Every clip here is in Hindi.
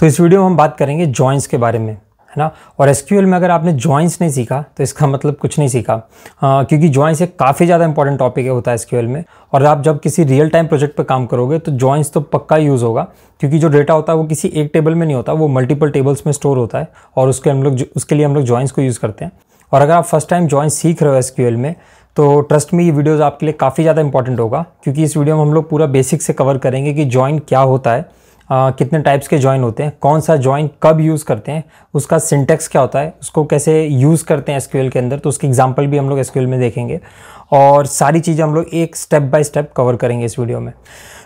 तो इस वीडियो में हम बात करेंगे जॉइंस के बारे में है ना और एस में अगर आपने जॉइंस नहीं सीखा तो इसका मतलब कुछ नहीं सीखा आ, क्योंकि जॉइंस एक काफ़ी ज़्यादा इंपॉर्टेंट टॉपिक है होता है एस में और आप जब किसी रियल टाइम प्रोजेक्ट पर काम करोगे तो जॉइंस तो पक्का यूज़ होगा क्योंकि जो डेटा होता है वो किसी एक टेबल में नहीं होता वो मल्टीपल टेबल्स में स्टोर होता है और उसके हम लोग उसके लिए हम लोग जॉइंस को यूज़ करते हैं और अगर आप फर्स्ट टाइम जॉइंस सीख रहे हो एस में तो ट्रस्ट में ये वीडियोज़ आपके लिए काफ़ी ज़्यादा इंपॉर्टेंट होगा क्योंकि इस वीडियो में हम लोग पूरा बेसिक से कवर करेंगे कि जॉइन क्या होता है आ, कितने टाइप्स के जॉइन होते हैं कौन सा जॉइन कब यूज़ करते हैं उसका सिंटेक्स क्या होता है उसको कैसे यूज़ करते हैं एसक्यूएल के अंदर तो उसकी एग्जांपल भी हम लोग एसक्यूएल में देखेंगे और सारी चीज़ें हम लोग एक स्टेप बाय स्टेप कवर करेंगे इस वीडियो में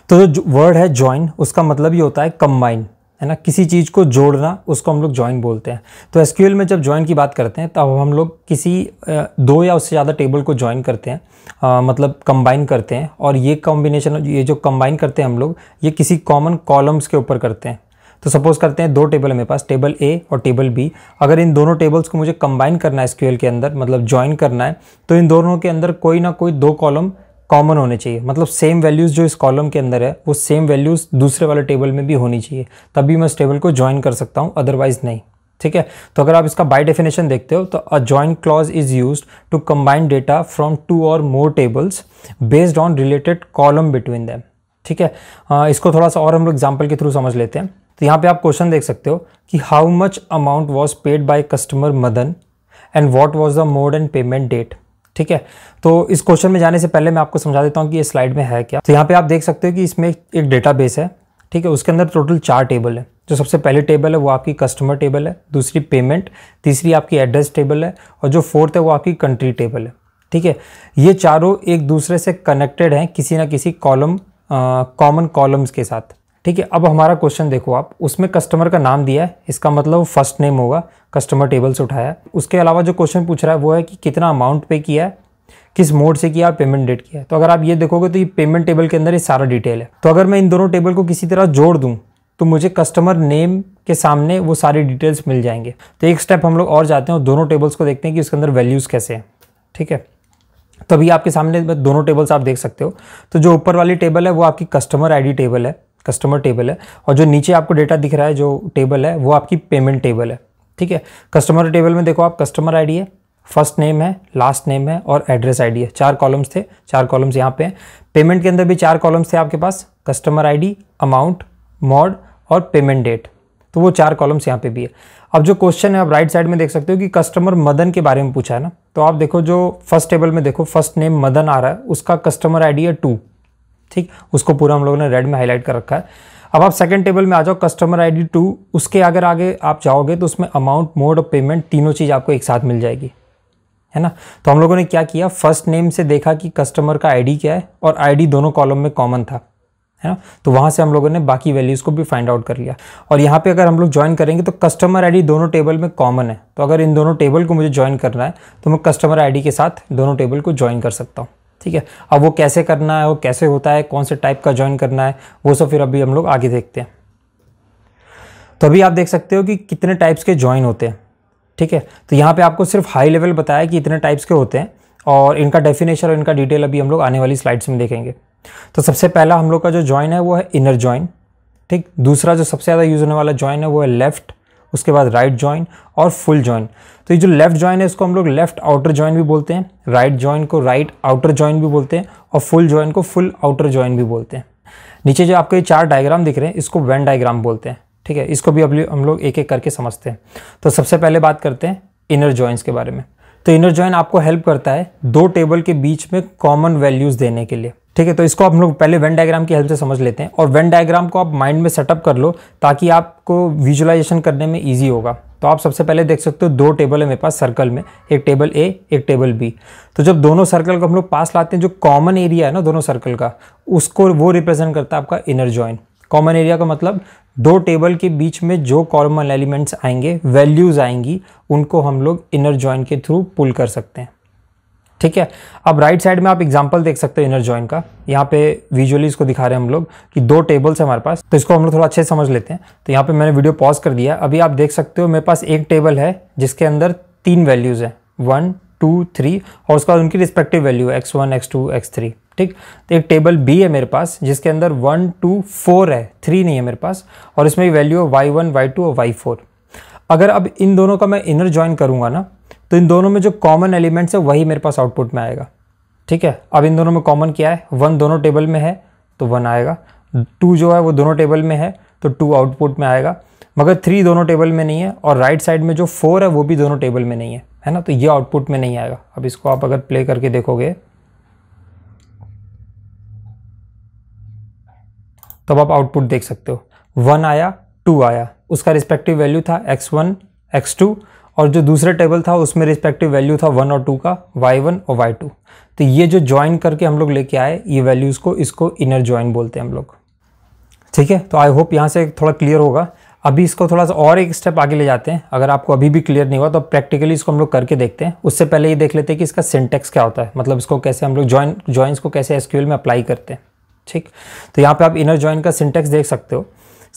तो जो वर्ड है जॉइन उसका मतलब ये होता है कम्बाइन है ना किसी चीज़ को जोड़ना उसको हम लोग ज्वाइन बोलते हैं तो एस में जब ज्वाइन की बात करते हैं तब हम लोग किसी दो या उससे ज़्यादा टेबल को ज्वाइन करते हैं आ, मतलब कंबाइन करते हैं और ये कॉम्बिनेशन ये जो कंबाइन करते हैं हम लोग ये किसी कॉमन कॉलम्स के ऊपर करते हैं तो सपोज़ करते हैं दो टेबल है मेरे पास टेबल ए और टेबल बी अगर इन दोनों टेबल्स को मुझे कंबाइन करना है एसक्यूएल के अंदर मतलब ज्वाइन करना है तो इन दोनों के अंदर कोई ना कोई दो कॉलम कॉमन होने चाहिए मतलब सेम वैल्यूज़ जो इस कॉलम के अंदर है वो सेम वैल्यूज़ दूसरे वाले टेबल में भी होनी चाहिए तभी मैं इस टेबल को ज्वाइन कर सकता हूँ अदरवाइज़ नहीं ठीक है तो अगर आप इसका बाय डेफिनेशन देखते हो तो a join clause is used to combine data from two or more tables based on related column between them ठीक है आ, इसको थोड़ा सा और हम लोग एग्जाम्पल के थ्रू समझ लेते हैं तो यहाँ पे आप क्वेश्चन देख सकते हो कि how much amount was paid by customer Madan and what was the mode and payment date ठीक है तो इस क्वेश्चन में जाने से पहले मैं आपको समझा देता हूँ कि ये स्लाइड में है क्या तो यहाँ पे आप देख सकते हो कि इसमें एक बेस है ठीक है उसके अंदर टोटल चार टेबल है जो सबसे पहले टेबल है वो आपकी कस्टमर टेबल है दूसरी पेमेंट तीसरी आपकी एड्रेस टेबल है और जो फोर्थ है वो आपकी कंट्री टेबल है ठीक है ये चारों एक दूसरे से कनेक्टेड हैं किसी ना किसी कॉलम कॉमन कॉलम्स के साथ ठीक है अब हमारा क्वेश्चन देखो आप उसमें कस्टमर का नाम दिया है इसका मतलब फर्स्ट नेम होगा कस्टमर टेबल से उठाया उसके अलावा जो क्वेश्चन पूछ रहा है वो है कि कितना अमाउंट पे किया है किस मोड से किया पेमेंट डेट किया तो अगर आप ये देखोगे तो ये पेमेंट टेबल के अंदर ये सारा डिटेल है तो अगर मैं इन दोनों टेबल को किसी तरह जोड़ दूँ तो मुझे कस्टमर नेम के सामने वो सारी डिटेल्स मिल जाएंगे तो एक स्टेप हम लोग और जाते हैं और दोनों टेबल्स को देखते हैं कि उसके अंदर वैल्यूज़ कैसे हैं ठीक है तो अभी आपके सामने दोनों टेबल्स आप देख सकते हो तो जो ऊपर वाली टेबल है वो आपकी कस्टमर आईडी टेबल है कस्टमर टेबल है और जो नीचे आपको डेटा दिख रहा है जो टेबल है वो आपकी पेमेंट टेबल है ठीक है कस्टमर टेबल में देखो आप कस्टमर आईडी है फर्स्ट नेम है लास्ट नेम है और एड्रेस आईडी है चार कॉलम्स थे चार कॉलम्स यहाँ पे हैं पेमेंट के अंदर भी चार कॉलम्स थे आपके पास कस्टमर आईडी अमाउंट मॉड और पेमेंट डेट तो वो चार कॉलम्स यहाँ पे भी है अब जो क्वेश्चन है आप राइट साइड में देख सकते हो कि कस्टमर मदन के बारे में पूछा है ना तो आप देखो जो फर्स्ट टेबल में देखो फर्स्ट नेम मदन आ रहा है उसका कस्टमर आईडी है टू ठीक उसको पूरा हम लोगों ने रेड में हाईलाइट कर रखा है अब आप सेकंड टेबल में आ जाओ कस्टमर आईडी टू उसके अगर आगे आप जाओगे तो उसमें अमाउंट मोड और पेमेंट तीनों चीज़ आपको एक साथ मिल जाएगी है ना तो हम लोगों ने क्या किया फर्स्ट नेम से देखा कि कस्टमर का आईडी क्या है और आईडी दोनों कॉलम में कॉमन था है ना तो वहाँ से हम लोगों ने बाकी वैल्यूज़ को भी फाइंड आउट कर लिया और यहाँ पे अगर हम लोग ज्वाइन करेंगे तो कस्टमर आईडी दोनों टेबल में कॉमन है तो अगर इन दोनों टेबल को मुझे ज्वाइन करना है तो मैं कस्टमर आई के साथ दोनों टेबल को ज्वाइन कर सकता हूँ ठीक है अब वो कैसे करना है वो कैसे होता है कौन से टाइप का ज्वाइन करना है वो सब फिर अभी हम लोग आगे देखते हैं तो अभी आप देख सकते हो कि कितने टाइप्स के ज्वाइन होते हैं ठीक है तो यहाँ पे आपको सिर्फ हाई लेवल बताया कि इतने टाइप्स के होते हैं और इनका डेफिनेशन और इनका डिटेल अभी हम लोग आने वाली स्लाइड्स में देखेंगे तो सबसे पहला हम लोग का जो ज्वाइन है वो है इनर ज्वाइन ठीक दूसरा जो सबसे ज़्यादा यूज़ होने वाला ज्वाइन है वो है लेफ्ट उसके बाद राइट जॉइन और फुल जॉइन तो ये जो लेफ्ट जॉइन है इसको हम लोग लेफ्ट आउटर जॉइन भी बोलते हैं राइट जॉइन को राइट आउटर जॉइन भी बोलते हैं और फुल जॉइन को फुल आउटर जॉइन भी बोलते हैं नीचे जो आपको ये चार डायग्राम दिख रहे हैं इसको वेन डायग्राम बोलते हैं ठीक है इसको भी अब हम लोग एक एक करके समझते हैं तो सबसे पहले बात करते हैं इनर जॉइंस के बारे में तो इनर जॉइन आपको हेल्प करता है दो टेबल के बीच में कॉमन वैल्यूज़ देने के लिए ठीक है तो इसको हम लोग पहले वेन डायग्राम की हेल्प से समझ लेते हैं और वेन डायग्राम को आप माइंड में सेटअप कर लो ताकि आपको विजुअलाइजेशन करने में ईजी होगा तो आप सबसे पहले देख सकते हो दो टेबल है मेरे पास सर्कल में एक टेबल ए एक टेबल बी तो जब दोनों सर्कल को हम लोग पास लाते हैं जो कॉमन एरिया है ना दोनों सर्कल का उसको वो रिप्रेजेंट करता है आपका इनर ज्वाइन कॉमन एरिया का मतलब दो टेबल के बीच में जो कॉमन एलिमेंट्स आएंगे वैल्यूज़ आएंगी उनको हम लोग इनर ज्वाइन के थ्रू पुल कर सकते हैं ठीक है अब राइट साइड में आप एग्जाम्पल देख सकते हो इनर ज्वाइन का यहाँ पे विजुअली इसको दिखा रहे हैं हम लोग कि दो टेबल्स है हमारे पास तो इसको हम लोग थोड़ा अच्छे समझ लेते हैं तो यहाँ पे मैंने वीडियो पॉज कर दिया अभी आप देख सकते हो मेरे पास एक टेबल है जिसके अंदर तीन वैल्यूज़ हैं वन टू थ्री और उसके बाद उनकी respective value X one X two X three ठीक तो एक टेबल बी है मेरे पास जिसके अंदर वन टू फोर है थ्री नहीं है मेरे पास और इसमें वैल्यू है वाई वन वाई टू और वाई फोर अगर अब इन दोनों का मैं इनर ज्वाइन करूंगा ना तो इन दोनों में जो कॉमन एलिमेंट्स है वही मेरे पास आउटपुट में आएगा ठीक है अब इन दोनों में कॉमन क्या है वन दोनों टेबल में है तो वन आएगा टू जो है वो दोनों टेबल में है तो टू आउटपुट में आएगा मगर थ्री दोनों टेबल में नहीं है और राइट साइड में जो फोर है वो भी दोनों टेबल में नहीं है है ना तो ये आउटपुट में नहीं आएगा अब इसको आप अगर प्ले करके देखोगे तब आप आउटपुट देख सकते हो वन आया टू आया उसका रिस्पेक्टिव वैल्यू था एक्स वन एक्स टू और जो दूसरा टेबल था उसमें रिस्पेक्टिव वैल्यू था वन और टू का वाई वन और वाई टू तो ये जो ज्वाइन करके हम लोग लेके आए ये वैल्यूज़ को इसको इनर ज्वाइन बोलते हैं हम लोग ठीक है तो आई होप यहाँ से थोड़ा क्लियर होगा अभी इसको थोड़ा सा और एक स्टेप आगे ले जाते हैं अगर आपको अभी भी क्लियर नहीं हुआ तो प्रैक्टिकली इसको हम लोग करके देखते हैं उससे पहले ये देख लेते हैं कि इसका सिंटेक्स क्या होता है मतलब इसको कैसे हम लोग ज्वाइन ज्वाइंस को कैसे एस में अप्लाई करते हैं ठीक तो यहाँ पे आप इनर ज्वाइन का सिंटेक्स देख सकते हो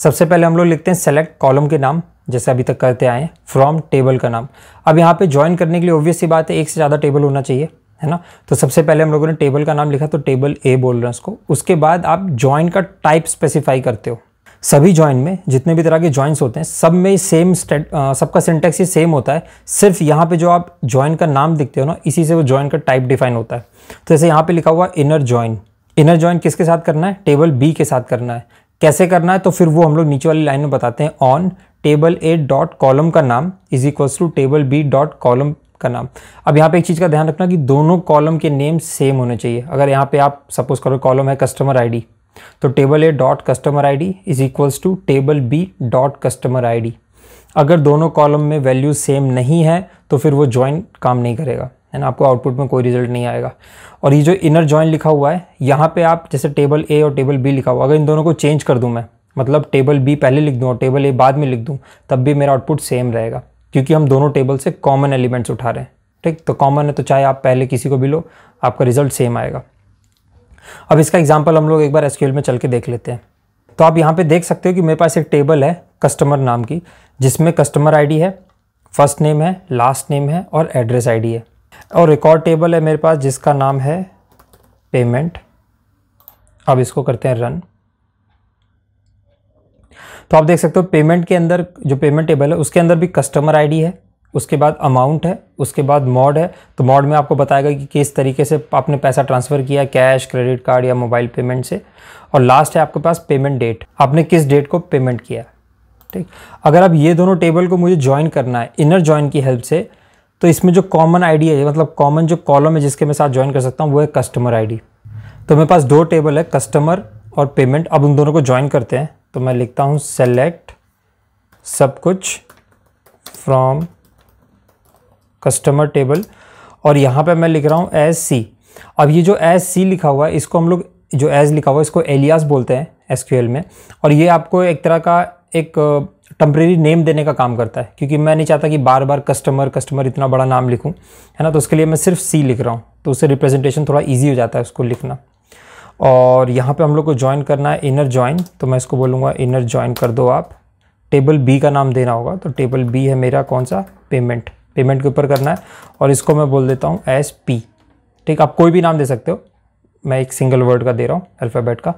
सबसे पहले हम लोग लिखते हैं सेलेक्ट कॉलम के नाम जैसे अभी तक करते आए फ्रॉम टेबल का नाम अब यहाँ पे ज्वाइन करने के लिए ऑब्वियस ही बात है एक से ज़्यादा टेबल होना चाहिए है ना तो सबसे पहले हम लोगों ने टेबल का नाम लिखा तो टेबल ए बोल रहे हैं उसको उसके बाद आप ज्वाइन का टाइप स्पेसिफाई करते हो सभी ज्वाइन में जितने भी तरह के ज्वाइंस होते हैं सब में सेम सबका सिंटेक्स ही सेम होता है सिर्फ यहाँ पे जो आप ज्वाइन का नाम दिखते हो ना इसी से वो ज्वाइन का टाइप डिफाइन होता है तो जैसे यहाँ पे लिखा हुआ इनर ज्वाइन इनर ज्वाइन किसके साथ करना है टेबल बी के साथ करना है कैसे करना है तो फिर वो हम लोग नीचे वाली लाइन में बताते हैं on table A dot column का नाम is equals to table B dot column का नाम अब यहाँ पे एक चीज़ का ध्यान रखना कि दोनों कॉलम के नेम सेम होने चाहिए अगर यहाँ पे आप सपोज करो कॉलम है कस्टमर आईडी तो table A dot customer ID is equals to table B dot customer ID अगर दोनों कॉलम में वैल्यू सेम नहीं है तो फिर वो ज्वाइन काम नहीं करेगा एंड आपको आउटपुट में कोई रिजल्ट नहीं आएगा और ये जो इनर जॉइन लिखा हुआ है यहाँ पे आप जैसे टेबल ए और टेबल बी लिखा हुआ अगर इन दोनों को चेंज कर दूँ मैं मतलब टेबल बी पहले लिख दूँ और टेबल ए बाद में लिख दूँ तब भी मेरा आउटपुट सेम रहेगा क्योंकि हम दोनों टेबल से कॉमन एलिमेंट्स उठा रहे हैं ठीक तो कॉमन है तो चाहे आप पहले किसी को भी लो आपका रिजल्ट सेम आएगा अब इसका एग्जाम्पल हम लोग एक बार एसक्यूएल में चल के देख लेते हैं तो आप यहाँ पे देख सकते हो कि मेरे पास एक टेबल है कस्टमर नाम की जिसमें कस्टमर आईडी है फर्स्ट नेम है लास्ट नेम है और एड्रेस आईडी है और रिकॉर्ड टेबल है मेरे पास जिसका नाम है पेमेंट अब इसको करते हैं रन तो आप देख सकते हो पेमेंट के अंदर जो पेमेंट टेबल है उसके अंदर भी कस्टमर आईडी है उसके बाद अमाउंट है उसके बाद मॉड है तो मॉड में आपको बताएगा कि किस तरीके से आपने पैसा ट्रांसफ़र किया कैश क्रेडिट कार्ड या मोबाइल पेमेंट से और लास्ट है आपके पास पेमेंट डेट आपने किस डेट को पेमेंट किया ठीक अगर आप ये दोनों टेबल को मुझे ज्वाइन करना है इनर ज्वाइन की हेल्प से तो इसमें जो कॉमन आईडी है मतलब कॉमन जो कॉलम है जिसके मैं साथ ज्वाइन कर सकता हूँ वो है कस्टमर आईडी तो मेरे पास दो टेबल है कस्टमर और पेमेंट अब उन दोनों को ज्वाइन करते हैं तो मैं लिखता हूँ सेलेक्ट सब कुछ फ्रॉम कस्टमर टेबल और यहाँ पर मैं लिख रहा हूँ एस सी अब ये जो एस सी लिखा हुआ है इसको हम लोग जो एज लिखा हुआ है इसको एलियास बोलते हैं एस में और ये आपको एक तरह का एक टम्प्रेरी नेम देने का काम करता है क्योंकि मैं नहीं चाहता कि बार बार कस्टमर कस्टमर इतना बड़ा नाम लिखूँ है ना तो उसके लिए मैं सिर्फ सी लिख रहा हूँ तो उससे रिप्रेजेंटेशन थोड़ा ईजी हो जाता है उसको लिखना और यहाँ पर हम लोग को ज्वाइन करना है इनर ज्वाइन तो मैं इसको बोलूँगा इनर ज्वाइन कर दो आप टेबल बी का नाम देना होगा तो टेबल बी है मेरा कौन सा पेमेंट पेमेंट के ऊपर करना है और इसको मैं बोल देता हूँ एस पी ठीक आप कोई भी नाम दे सकते हो मैं एक सिंगल वर्ड का दे रहा हूँ अल्फ़ाबेट का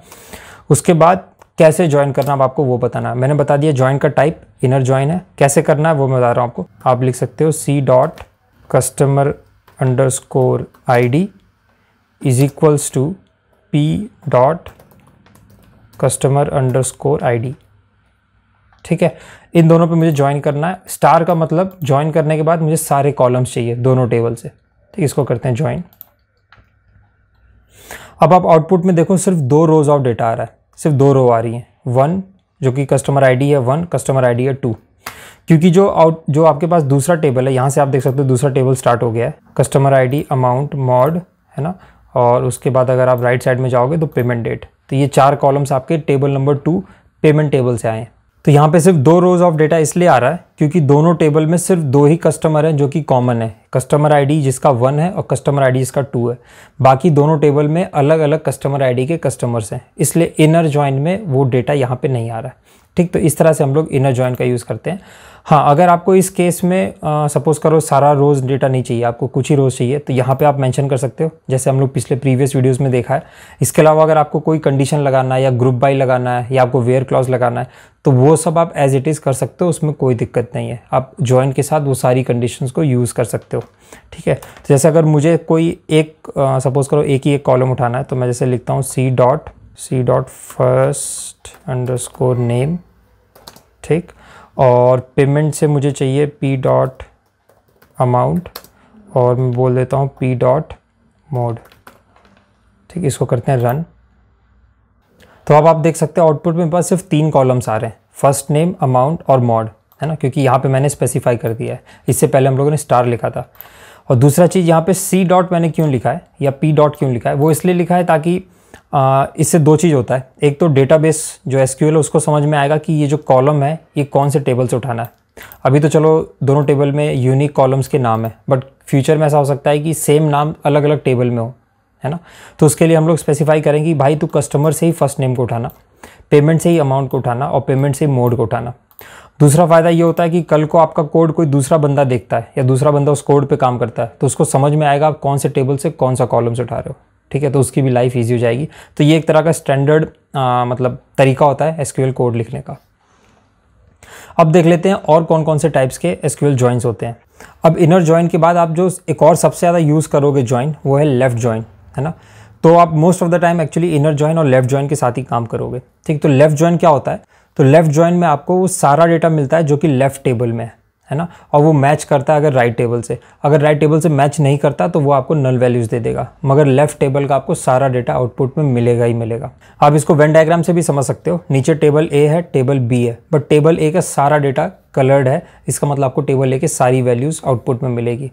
उसके बाद कैसे ज्वाइन करना है आपको वो बताना मैंने बता दिया ज्वाइन का टाइप इनर ज्वाइन है कैसे करना है वो मैं बता रहा हूँ आपको आप लिख सकते हो C dot customer underscore I D is equals to P dot customer underscore I D ठीक है इन दोनों पे मुझे ज्वाइन करना है स्टार का मतलब ज्वाइन करने के बाद मुझे सारे कॉलम्स चाहिए दोनों टेबल से ठीक इसको करते हैं ज्वाइन अब आप आउटपुट में देखो सिर्फ दो रोज़ ऑफ डेटा आ रहा है सिर्फ दो रो आ रही हैं वन जो कि कस्टमर आईडी है वन कस्टमर आईडी है टू क्योंकि जो आउट जो आपके पास दूसरा टेबल है यहाँ से आप देख सकते हो दूसरा टेबल स्टार्ट हो गया है कस्टमर आईडी अमाउंट मॉड है ना और उसके बाद अगर आप राइट साइड में जाओगे तो पेमेंट डेट तो ये चार कॉलम्स आपके table number two payment table से आए तो यहाँ पे सिर्फ दो रोज़ ऑफ डेटा इसलिए आ रहा है क्योंकि दोनों टेबल में सिर्फ दो ही कस्टमर हैं जो कि कॉमन है कस्टमर आईडी जिसका वन है और कस्टमर आईडी जिसका टू है बाकी दोनों टेबल में अलग अलग कस्टमर आईडी के कस्टमर्स हैं इसलिए इनर ज्वाइन में वो डेटा यहाँ पे नहीं आ रहा है ठीक तो इस तरह से हम लोग इनर ज्वाइन का यूज़ करते हैं हाँ अगर आपको इस केस में सपोज़ करो सारा रोज़ डेटा नहीं चाहिए आपको कुछ ही रोज़ चाहिए तो यहाँ पे आप मेंशन कर सकते हो जैसे हम लोग पिछले प्रीवियस वीडियोस में देखा है इसके अलावा अगर आपको कोई कंडीशन लगाना है या ग्रुप बाई लगाना है या आपको वेयर क्लॉज लगाना है तो वो सब आप एज इट इज़ कर सकते हो उसमें कोई दिक्कत नहीं है आप ज्वाइन के साथ वो सारी कंडीशन को यूज़ कर सकते हो हो ठीक है तो जैसे अगर मुझे कोई एक सपोज़ करो एक ही एक कॉलम उठाना है तो मैं जैसे लिखता हूँ C dot C dot first underscore name ठीक और पेमेंट से मुझे चाहिए पी डॉट अमाउंट और मैं बोल देता हूँ पी डॉट मोड ठीक इसको करते हैं रन तो अब आप देख सकते हैं आउटपुट में पास सिर्फ तीन कॉलम्स आ रहे हैं फर्स्ट नेम अमाउंट और मॉड है ना क्योंकि यहाँ पे मैंने स्पेसिफाई कर दिया है इससे पहले हम लोगों ने स्टार लिखा था और दूसरा चीज़ यहाँ पे सी डॉट मैंने क्यों लिखा है या पी डॉट क्यों लिखा है वो इसलिए लिखा है ताकि आ, इससे दो चीज़ होता है एक तो डेटाबेस जो एस है उसको समझ में आएगा कि ये जो कॉलम है ये कौन से टेबल से उठाना है अभी तो चलो दोनों टेबल में यूनिक कॉलम्स के नाम है बट फ्यूचर में ऐसा हो सकता है कि सेम नाम अलग अलग टेबल में हो है ना तो उसके लिए हम लोग स्पेसिफाई करेंगे भाई तू कस्टमर से ही फर्स्ट नेम को उठाना पेमेंट से ही अमाउंट को उठाना और पेमेंट से ही मोड को उठाना दूसरा फ़ायदा ये होता है कि कल को आपका कोड कोई दूसरा बंदा देखता है या दूसरा बंदा उस कोड पे काम करता है तो उसको समझ में आएगा आप कौन से टेबल से कौन सा कॉलम से उठा रहे हो ठीक है तो उसकी भी लाइफ ईजी हो जाएगी तो ये एक तरह का स्टैंडर्ड मतलब तरीका होता है एसक्यूएल कोड लिखने का अब देख लेते हैं और कौन कौन से टाइप्स के एसक्यूएल जॉइंस होते हैं अब इनर जॉइन के बाद आप जो एक और सबसे ज़्यादा यूज़ करोगे ज्वाइन वो है लेफ़्ट ज्वाइन है ना तो आप most of the time actually inner join और लेफ़्ट ज्वाइन के साथ ही काम करोगे ठीक तो लेफ़्ट ज्वाइन क्या होता है तो लेफ़्ट ज्वाइन में आपको वो सारा डेटा मिलता है जो कि लेफ़्ट टेबल में है ना और वो मैच करता है अगर राइट टेबल से अगर राइट टेबल से मैच नहीं करता तो वो आपको नल वैल्यूज़ दे देगा मगर लेफ्ट टेबल का आपको सारा डेटा आउटपुट में मिलेगा ही मिलेगा आप इसको वेन डायग्राम से भी समझ सकते हो नीचे टेबल ए है टेबल बी है बट टेबल ए का सारा डेटा कलर्ड है इसका मतलब आपको टेबल ए के सारी वैल्यूज़ आउटपुट में मिलेगी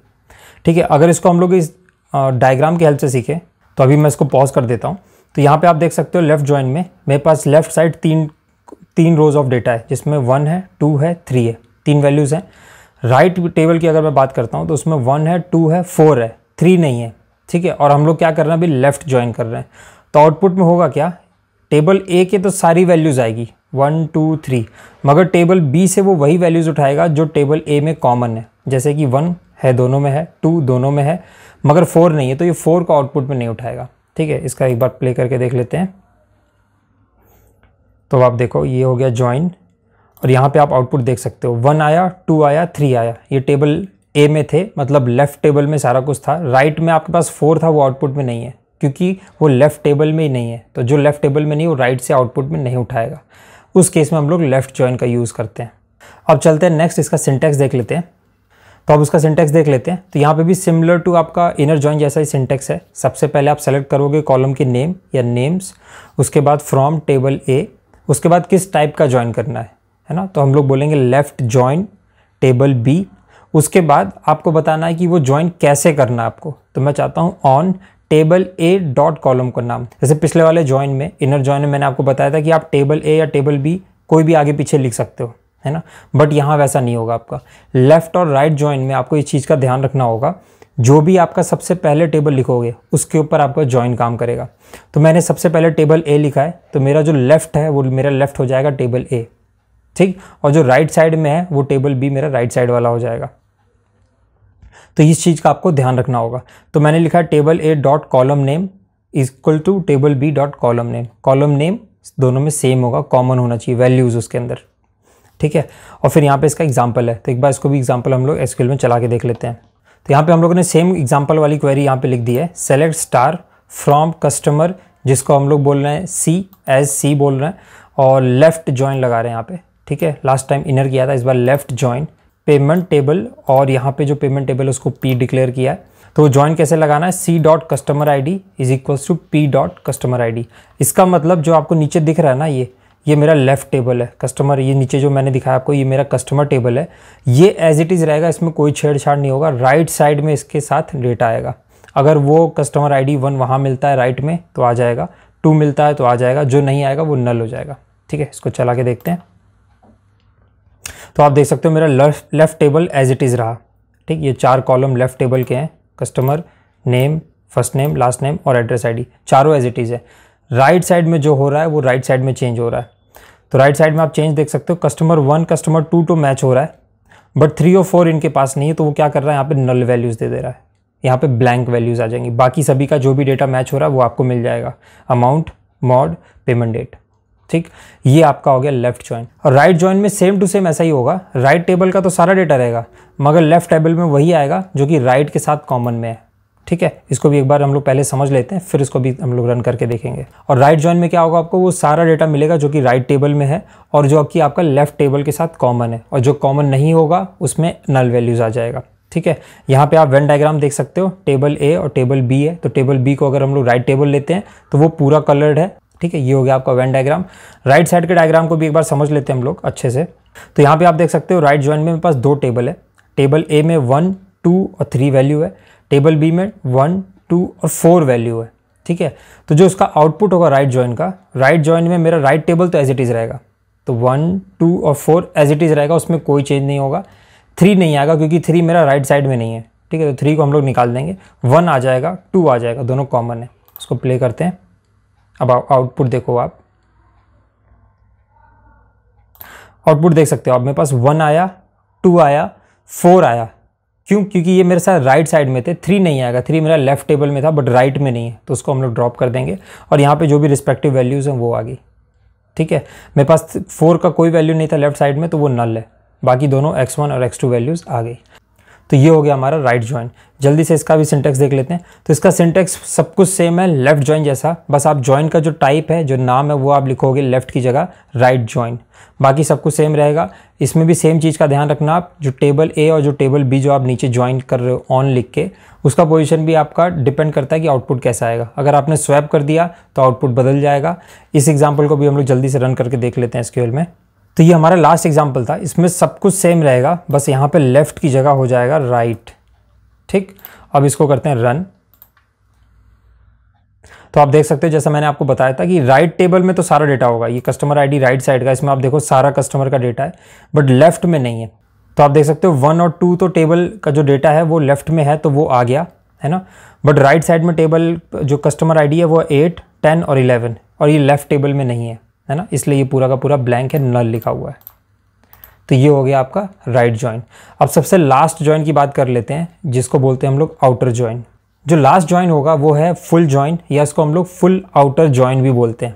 ठीक है अगर इसको हम लोग इस डायग्राम की हेल्प से सीखें तो अभी मैं इसको पॉज कर देता हूँ तो यहाँ पे आप देख सकते हो लेफ्ट ज्वाइन में मेरे पास लेफ्ट साइड तीन तीन रोज ऑफ डेटा है जिसमें वन है टू है थ्री है तीन वैल्यूज़ हैं राइट टेबल की अगर मैं बात करता हूँ तो उसमें वन है टू है फोर है थ्री नहीं है ठीक है और हम लोग क्या कर रहे हैं अभी लेफ्ट ज्वाइन कर रहे हैं तो आउटपुट में होगा क्या टेबल ए के तो सारी वैल्यूज़ आएगी वन टू थ्री मगर टेबल बी से वो वही वैल्यूज़ उठाएगा जो टेबल ए में कॉमन है जैसे कि वन है दोनों में है टू दोनों में है मगर फोर नहीं है तो ये फोर को आउटपुट में नहीं उठाएगा ठीक है इसका एक बार प्ले करके देख लेते हैं तो आप देखो ये हो गया ज्वाइन और यहाँ पे आप आउटपुट देख सकते हो वन आया टू आया थ्री आया ये टेबल ए में थे मतलब लेफ़्ट टेबल में सारा कुछ था राइट right में आपके पास फोर था वो आउटपुट में नहीं है क्योंकि वो लेफ़्ट टेबल में ही नहीं है तो जो लेफ़्ट टेबल में नहीं वो राइट से आउटपुट में नहीं उठाएगा उस केस में हम लोग लेफ़्ट ज्वाइन का यूज़ करते हैं अब चलते हैं नेक्स्ट इसका सिंटेक्स देख लेते हैं तो अब उसका सिंटेक्स देख लेते हैं तो यहाँ पे भी सिमिलर टू आपका इनर ज्वाइन जैसा ही सिंटेक्स है सबसे पहले आप सेलेक्ट करोगे कॉलम के नेम या नेम्स उसके बाद फ्रॉम टेबल ए उसके बाद किस टाइप का ज्वाइन करना है है ना तो हम लोग बोलेंगे लेफ़्ट ज्वाइन टेबल बी उसके बाद आपको बताना है कि वो ज्वाइन कैसे करना है आपको तो मैं चाहता हूँ on table A dot column का नाम जैसे पिछले वाले ज्वाइन में इनर ज्वाइन में मैंने आपको बताया था कि आप टेबल ए या टेबल बी कोई भी आगे पीछे लिख सकते हो है ना बट यहाँ वैसा नहीं होगा आपका लेफ़्ट और राइट right ज्वाइन में आपको इस चीज़ का ध्यान रखना होगा जो भी आपका सबसे पहले टेबल लिखोगे उसके ऊपर आपका जॉइन काम करेगा तो मैंने सबसे पहले टेबल ए लिखा है तो मेरा जो लेफ़्ट है वो मेरा लेफ़्ट हो जाएगा टेबल ए ठीक और जो राइट साइड में है वो टेबल बी मेरा राइट साइड वाला हो जाएगा तो इस चीज़ का आपको ध्यान रखना होगा तो मैंने लिखा table A dot column name equal to table B dot column name column name दोनों में सेम होगा कॉमन होना चाहिए वैल्यूज़ उसके अंदर ठीक है और फिर यहाँ पे इसका एग्जाम्पल है तो एक बार इसको भी एग्जाम्पल हम लोग एसक्यूएल में चला के देख लेते हैं तो यहाँ पे हम लोगों ने सेम एग्जाम्पल वाली क्वेरी यहाँ पे लिख दी है सेलेक्ट स्टार फ्रॉम कस्टमर जिसको हम लोग बोल रहे हैं सी एज सी बोल रहे हैं और लेफ़्ट ज्वाइन लगा रहे हैं यहाँ पे ठीक है लास्ट टाइम इनर किया था इस बार लेफ़्ट ज्वाइन पेमेंट टेबल और यहाँ पे जो पेमेंट टेबल उसको पी डिक्लेयर किया है तो ज्वाइन कैसे लगाना है C dot customer I D is equals to P dot customer I D इसका मतलब जो आपको नीचे दिख रहा है ना ये ये मेरा लेफ़्ट टेबल है कस्टमर ये नीचे जो मैंने दिखाया आपको ये मेरा कस्टमर टेबल है ये एज इट इज़ रहेगा इसमें कोई छेड़छाड़ नहीं होगा राइट साइड में इसके साथ डेटा आएगा अगर वो कस्टमर आई डी वन वहाँ मिलता है राइट में तो आ जाएगा टू मिलता है तो आ जाएगा जो नहीं आएगा वो नल हो जाएगा ठीक है इसको चला के देखते हैं तो आप देख सकते हो मेरा left table as it is रहा ठीक ये चार कॉलम लेफ़्ट टेबल के हैं customer name first name last name और एड्रेस डी चारों एज इट इज़ है राइट right साइड में जो हो रहा है वो राइट right साइड में चेंज हो रहा है तो राइट साइड में आप चेंज देख सकते हो customer one customer two to match हो रहा है बट थ्री और फोर इनके पास नहीं है तो वो क्या कर रहा है यहाँ पे नल वैल्यूज़ दे दे रहा है यहाँ पे ब्लैंक वैल्यूज़ आ जाएंगी बाकी सभी का जो भी डेटा मैच हो रहा है वो आपको मिल जाएगा अमाउंट मॉड पेमेंट डेट ठीक ये आपका हो गया लेफ्ट ज्वाइन और राइट ज्वाइन में सेम टू सेम ऐसा ही होगा राइट right टेबल का तो सारा डेटा रहेगा मगर लेफ्ट टेबल में वही आएगा जो कि राइट right के साथ कॉमन में है ठीक है इसको भी एक बार हम लोग पहले समझ लेते हैं फिर इसको भी हम लोग रन करके देखेंगे और राइट जॉइन में क्या होगा आपको वो सारा डेटा मिलेगा जो कि राइट टेबल में है और जो कि आपका लेफ्ट टेबल के साथ कॉमन है और जो कॉमन नहीं होगा उसमें नल वैल्यूज़ आ जाएगा ठीक है यहाँ पे आप वेन डायग्राम देख सकते हो टेबल ए और टेबल बी है तो टेबल बी को अगर हम लोग राइट टेबल लेते हैं तो वो पूरा कलर्ड है ठीक है ये हो गया आपका वेन डायग्राम राइट साइड के डायग्राम को भी एक बार समझ लेते हैं हम लोग अच्छे से तो यहाँ पे आप देख सकते हो राइट ज्वाइन में मेरे पास दो टेबल है टेबल ए में वन टू और थ्री वैल्यू है टेबल बी में वन टू और फोर वैल्यू है ठीक है तो जो उसका आउटपुट होगा राइट ज्वाइन का राइट ज्वाइन में मेरा राइट टेबल तो एज इट इज़ रहेगा तो वन टू और फोर एज इट इज़ रहेगा उसमें कोई चेंज नहीं होगा थ्री नहीं आएगा क्योंकि थ्री मेरा राइट साइड में नहीं है ठीक है तो थ्री को हम लोग निकाल देंगे वन आ जाएगा टू आ जाएगा दोनों कॉमन है उसको प्ले करते हैं अब आउटपुट देखो आप आउटपुट देख सकते हो आप मेरे पास वन आया टू आया फोर आया क्यों क्योंकि ये मेरे साथ राइट साइड में थे थ्री नहीं आएगा थ्री मेरा लेफ्ट टेबल में था बट राइट में नहीं है तो उसको हम लोग ड्रॉप कर देंगे और यहाँ पे जो भी रिस्पेक्टिव वैल्यूज़ हैं वो आ गई ठीक है मेरे पास फोर का कोई वैल्यू नहीं था लेफ्ट साइड में तो वो नल है बाकी दोनों एक्स वन और एक्स टू वैल्यूज़ आ गई तो ये हो गया हमारा राइट ज्वाइन जल्दी से इसका भी सिंटेक्स देख लेते हैं तो इसका सिंटेक्स सब कुछ सेम है लेफ्ट ज्वाइन जैसा बस आप ज्वाइन का जो टाइप है जो नाम है वो आप लिखोगे लेफ्ट की जगह राइट ज्वाइन बाकी सब कुछ सेम रहेगा इसमें भी सेम चीज़ का ध्यान रखना आप जो टेबल ए और जो टेबल बी जो आप नीचे ज्वाइन कर रहे हो ऑन लिख के उसका पोजिशन भी आपका डिपेंड करता है कि आउटपुट कैसा आएगा अगर आपने स्वैप कर दिया तो आउटपुट बदल जाएगा इस एग्जाम्पल को भी हम लोग जल्दी से रन करके देख लेते हैं इसके में तो ये हमारा लास्ट एग्जाम्पल था इसमें सब कुछ सेम रहेगा बस यहाँ पे लेफ़्ट की जगह हो जाएगा राइट ठीक अब इसको करते हैं रन तो आप देख सकते हो जैसा मैंने आपको बताया था कि राइट टेबल में तो सारा डेटा होगा ये कस्टमर आईडी राइट साइड का इसमें आप देखो सारा कस्टमर का डेटा है बट लेफ्ट में नहीं है तो आप देख सकते हो वन और टू तो टेबल का जो डेटा है वो लेफ्ट में है तो वो आ गया है ना बट राइट साइड में टेबल जो कस्टमर आईडी है वो एट टेन और इलेवन और ये लेफ्ट टेबल में नहीं है है ना इसलिए ये पूरा का पूरा ब्लैंक है नल लिखा हुआ है तो ये हो गया आपका राइट ज्वाइन अब सबसे लास्ट ज्वाइन की बात कर लेते हैं जिसको बोलते हैं हम लोग आउटर ज्वाइन जो लास्ट ज्वाइन होगा वो है फुल ज्वाइन या इसको हम लोग फुल आउटर ज्वाइन भी बोलते हैं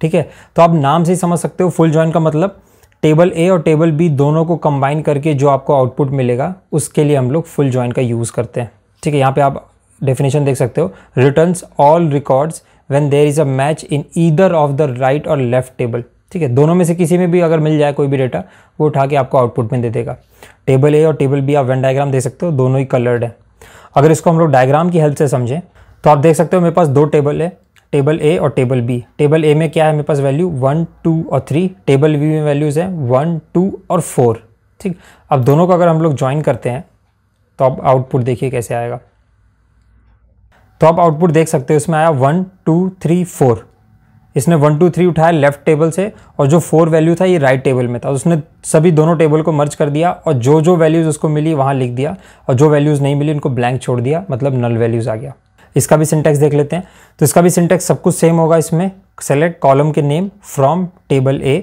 ठीक है तो आप नाम से ही समझ सकते हो फुल ज्वाइन का मतलब टेबल ए और टेबल बी दोनों को कंबाइन करके जो आपको आउटपुट मिलेगा उसके लिए हम लोग फुल ज्वाइन का यूज़ करते हैं ठीक है यहाँ पे आप डेफिनेशन देख सकते हो returns all records when there is a match in either of the right और लेफ्ट टेबल ठीक है दोनों में से किसी में भी अगर मिल जाए कोई भी डेटा वो उठा के आपको आउटपुट में दे देगा टेबल ए और टेबल बी आप वेन डायग्राम दे सकते हो दोनों ही कलर्ड है अगर इसको हम लोग डायग्राम की हेल्प से समझें तो आप देख सकते हो मेरे पास दो टेबल है टेबल ए और टेबल बी टेबल ए में क्या है मेरे पास वैल्यू वन टू और थ्री टेबल बी में वैल्यूज़ हैं वन टू और फोर ठीक अब दोनों को अगर हम लोग ज्वाइन करते हैं तो आप आउटपुट देखिए कैसे आएगा तो आप आउटपुट देख सकते हो इसमें आया वन टू थ्री फोर इसने वन टू थ्री उठाया लेफ्ट टेबल से और जो फोर वैल्यू था ये राइट right टेबल में था उसने सभी दोनों टेबल को मर्ज कर दिया और जो जो वैल्यूज़ उसको मिली वहाँ लिख दिया और जो वैल्यूज़ नहीं मिली उनको ब्लैंक छोड़ दिया मतलब नल वैल्यूज़ आ गया इसका भी सिंटेक्स देख लेते हैं तो इसका भी सिंटेक्स सब कुछ सेम होगा इसमें सेलेक्ट कॉलम के नेम फ्रॉम टेबल ए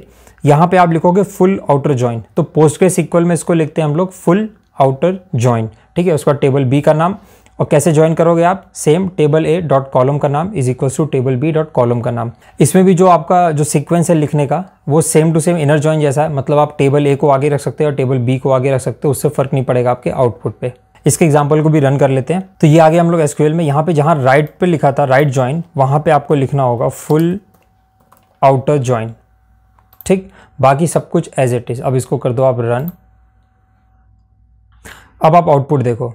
यहाँ पे आप लिखोगे फुल आउटर ज्वाइन तो पोस्ट के सिक्वल में इसको लिखते हैं हम लोग फुल आउटर ज्वाइन ठीक है उसका टेबल बी का नाम और कैसे ज्वाइन करोगे आप same table A dot column का नाम is equals to table B dot column का नाम इसमें भी जो आपका जो सीक्वेंस है लिखने का वो same to same inner join जैसा है मतलब आप टेबल ए को आगे रख सकते हो और टेबल बी को आगे रख सकते हो उससे फर्क नहीं पड़ेगा आपके आउटपुट पे इसके एग्जाम्पल को भी रन कर लेते हैं तो ये आगे हम लोग एसक्यूएल में यहाँ पे जहाँ राइट पे लिखा था राइट ज्वाइन वहाँ पे आपको लिखना होगा फुल आउटर ज्वाइन ठीक बाकी सब कुछ एज इट इज़ अब इसको कर दो आप रन अब आप आउटपुट देखो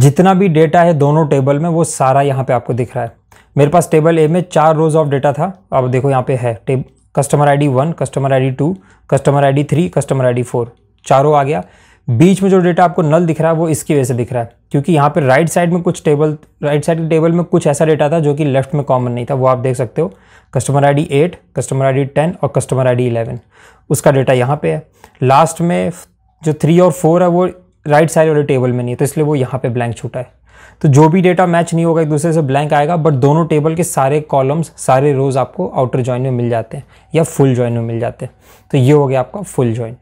जितना भी डेटा है दोनों टेबल में वो सारा यहाँ पे आपको दिख रहा है मेरे पास टेबल ए में चार रोज ऑफ डेटा था अब देखो यहाँ पे है टेब customer D one customer I D two customer I D three customer I D four चारों आ गया बीच में जो डेटा आपको नल दिख रहा है वो इसकी वजह से दिख रहा है क्योंकि यहाँ पे राइट साइड में कुछ टेबल राइट साइड के टेबल में कुछ ऐसा डेटा था जो कि लेफ्ट में कॉमन नहीं था वो आप देख सकते हो customer I D eight customer I D ten और कस्टमर आई डी इलेवन उसका डेटा यहाँ पे है लास्ट में जो थ्री और फोर है वो राइट साइड वाले टेबल में नहीं है तो इसलिए वो यहाँ पे ब्लैंक छूटा है तो जो भी डेटा मैच नहीं होगा एक दूसरे से ब्लैंक आएगा बट दोनों टेबल के सारे कॉलम्स सारे रोज आपको आउटर ज्वाइन में मिल जाते हैं या फुल ज्वाइन में मिल जाते हैं तो ये हो गया आपका फुल ज्वाइन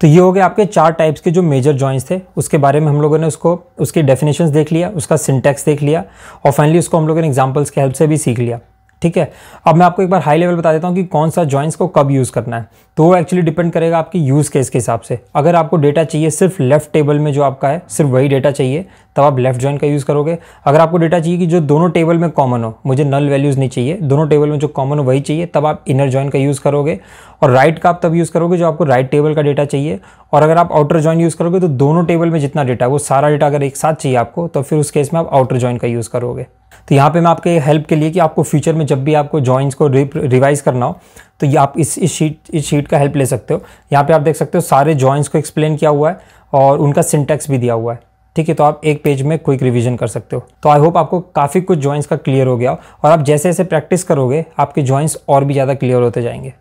तो ये हो गया आपके चार टाइप्स के जो मेजर जॉइंट्स थे उसके बारे में हम लोगों ने उसको उसके डेफिनेशंस देख लिया उसका सिंटेक्स देख लिया और फाइनली उसको हम लोगों ने एग्जांपल्स के हेल्प से भी सीख लिया ठीक है अब मैं आपको एक बार हाई लेवल बता देता हूँ कि कौन सा जॉइंट्स को कब यूज़ करना है तो वो एक्चुअली डिपेंड करेगा आपकी यूज़ केस के हिसाब से अगर आपको डेटा चाहिए सिर्फ लेफ्ट टेबल में जो आपका है सिर्फ वही डेटा चाहिए तब आप लेफ्ट ज्वाइन का यूज़ करोगे अगर आपको डेटा चाहिए कि जो दोनों टेबल में कॉमन हो मुझे नल वैल्यूज़ नहीं चाहिए दोनों टेबल में जो कॉमन हो वही चाहिए तब आप इनर जॉइन का यूज़ करोगे और राइट का आप तब यूज़ करोगे जो आपको राइट टेबल का डेटा चाहिए और अगर आप आउटर जॉइन यूज़ करोगे तो दोनों टेबल में जितना डेटा है वो सारा डेटा अगर एक साथ चाहिए आपको तो फिर उस केस में आप आउटर ज्वाइन का यूज़ करोगे तो यहाँ पे मैं आपके हेल्प के लिए कि आपको फ्यूचर में जब भी आपको जॉइंस को रिवाइज करना हो तो ये आप इस इस शीट इस शीट का हेल्प ले सकते हो यहाँ पे आप देख सकते हो सारे जॉइंस को एक्सप्लेन किया हुआ है और उनका सिंटेक्स भी दिया हुआ है ठीक है तो आप एक पेज में क्विक रिवीजन कर सकते हो तो आई होप आपको काफ़ी कुछ जॉइंट्स का क्लियर हो गया और आप जैसे जैसे प्रैक्टिस करोगे आपके जॉइंट्स और भी ज़्यादा क्लियर होते जाएंगे